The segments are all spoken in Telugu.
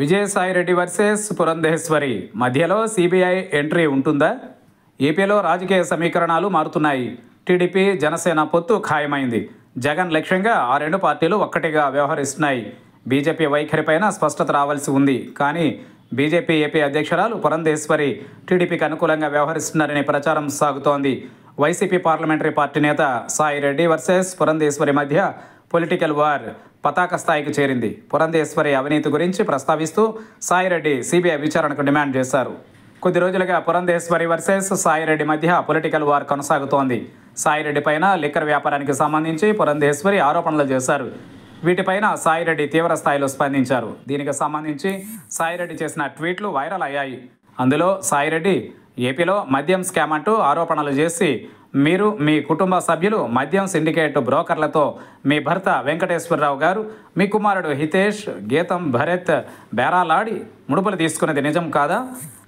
విజయసాయిరెడ్డి వర్సెస్ పురంధేశ్వరి మధ్యలో సిబిఐ ఎంట్రీ ఉంటుందా ఏపీలో రాజకీయ సమీకరణాలు మారుతున్నాయి టీడీపీ జనసేన పొత్తు ఖాయమైంది జగన్ లక్ష్యంగా ఆ రెండు పార్టీలు ఒక్కటిగా వ్యవహరిస్తున్నాయి బీజేపీ వైఖరిపైన స్పష్టత రావాల్సి ఉంది కానీ బీజేపీ ఏపీ అధ్యక్షురాలు పురంధేశ్వరి టీడీపీకి అనుకూలంగా వ్యవహరిస్తున్నారనే ప్రచారం సాగుతోంది వైసీపీ పార్లమెంటరీ పార్టీ నేత సాయిరెడ్డి వర్సెస్ పురంధేశ్వరి మధ్య పొలిటికల్ వార్ పతాక స్థాయికి చేరింది పురంధేశ్వరి అవినీతి గురించి ప్రస్తావిస్తూ సాయిరెడ్డి సిబిఐ విచారణకు డిమాండ్ చేశారు కొద్ది రోజులుగా పురంధేశ్వరి వర్సెస్ సాయిరెడ్డి మధ్య పొలిటికల్ వార్ కొనసాగుతోంది సాయిరెడ్డి పైన లిక్కర్ వ్యాపారానికి సంబంధించి పురంధేశ్వరి ఆరోపణలు చేశారు వీటిపైన సాయిరెడ్డి తీవ్ర స్థాయిలో స్పందించారు దీనికి సంబంధించి సాయిరెడ్డి చేసిన ట్వీట్లు వైరల్ అయ్యాయి అందులో సాయిరెడ్డి ఏపీలో మద్యం స్కామ్ అంటూ ఆరోపణలు చేసి మీరు మీ కుటుంబ సభ్యులు మద్యం సిండికేట్ బ్రోకర్లతో మీ భర్త వెంకటేశ్వరరావు గారు మీ కుమారుడు హితేష్ గీతం భరత్ బేరాలాడి ముడుపులు తీసుకున్నది నిజం కాదా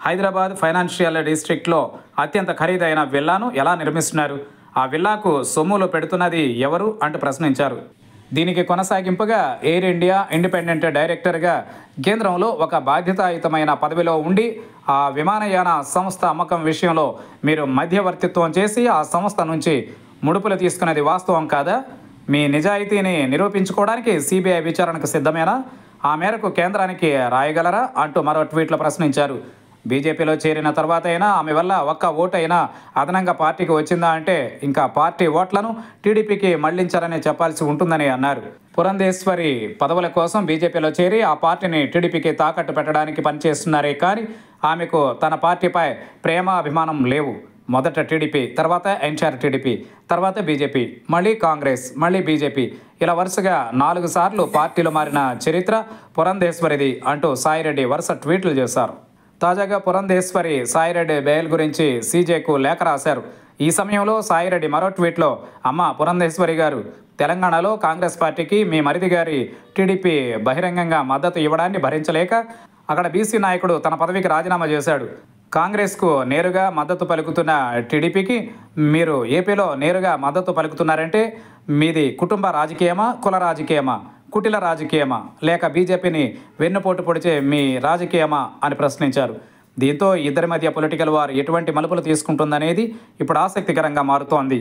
హైదరాబాద్ ఫైనాన్షియల్ డిస్ట్రిక్ట్లో అత్యంత ఖరీదైన విల్లాను ఎలా నిర్మిస్తున్నారు ఆ విల్లాకు సొమ్ములు పెడుతున్నది ఎవరు అంటూ ప్రశ్నించారు దీనికి కొనసాగింపుగా ఎయిర్ ఇండియా ఇండిపెండెంట్ డైరెక్టర్గా కేంద్రంలో ఒక బాధ్యతాయుతమైన పదవిలో ఉండి ఆ విమానయాన సంస్థ అమ్మకం విషయంలో మీరు మధ్యవర్తిత్వం చేసి ఆ సంస్థ నుంచి ముడుపులు తీసుకునేది వాస్తవం కాదా మీ నిజాయితీని నిరూపించుకోవడానికి సిబిఐ విచారణకు సిద్ధమేనా ఆ మేరకు కేంద్రానికి రాయగలరా అంటూ మరో ట్వీట్లో ప్రశ్నించారు బీజేపీలో చేరిన తర్వాత అయినా ఆమె వల్ల ఒక్క ఓటైనా అదనంగా పార్టీకి వచ్చిందా అంటే ఇంకా పార్టీ ఓట్లను టీడీపీకి మళ్లించాలనే చెప్పాల్సి ఉంటుందని అన్నారు పురంధేశ్వరి పదవుల కోసం బీజేపీలో చేరి ఆ పార్టీని టీడీపీకి తాకట్టు పెట్టడానికి పనిచేస్తున్నారే కానీ ఆమెకు తన పార్టీపై ప్రేమ అభిమానం లేవు మొదట టీడీపీ తర్వాత ఎన్షార్ టీడీపీ తర్వాత బీజేపీ మళ్ళీ కాంగ్రెస్ మళ్ళీ బీజేపీ ఇలా వరుసగా నాలుగు సార్లు పార్టీలు మారిన చరిత్ర పురంధేశ్వరిది అంటూ సాయిరెడ్డి వరుస ట్వీట్లు చేశారు తాజాగా పురంధేశ్వరి సాయిరెడ్డి బెయిల్ గురించి సీజేకు లేఖ రాశారు ఈ సమయంలో సాయిరెడ్డి మరో ట్వీట్లో అమ్మ పురంధేశ్వరి గారు తెలంగాణలో కాంగ్రెస్ పార్టీకి మీ మరిది గారి టీడీపీ బహిరంగంగా మద్దతు ఇవ్వడాన్ని భరించలేక అక్కడ బీసీ నాయకుడు తన పదవికి రాజీనామా చేశాడు కాంగ్రెస్కు నేరుగా మద్దతు పలుకుతున్న టీడీపీకి మీరు ఏపీలో నేరుగా మద్దతు పలుకుతున్నారంటే మీది కుటుంబ రాజకీయమా కుల రాజకీయమా కుటిల రాజకీయమా లేక బీజేపీని వెన్నుపోటు పొడిచే మీ రాజకీయమా అని ప్రశ్నించారు దీంతో ఇద్దరి మధ్య పొలిటికల్ వార్ ఎటువంటి మలుపులు తీసుకుంటుందనేది ఇప్పుడు ఆసక్తికరంగా మారుతోంది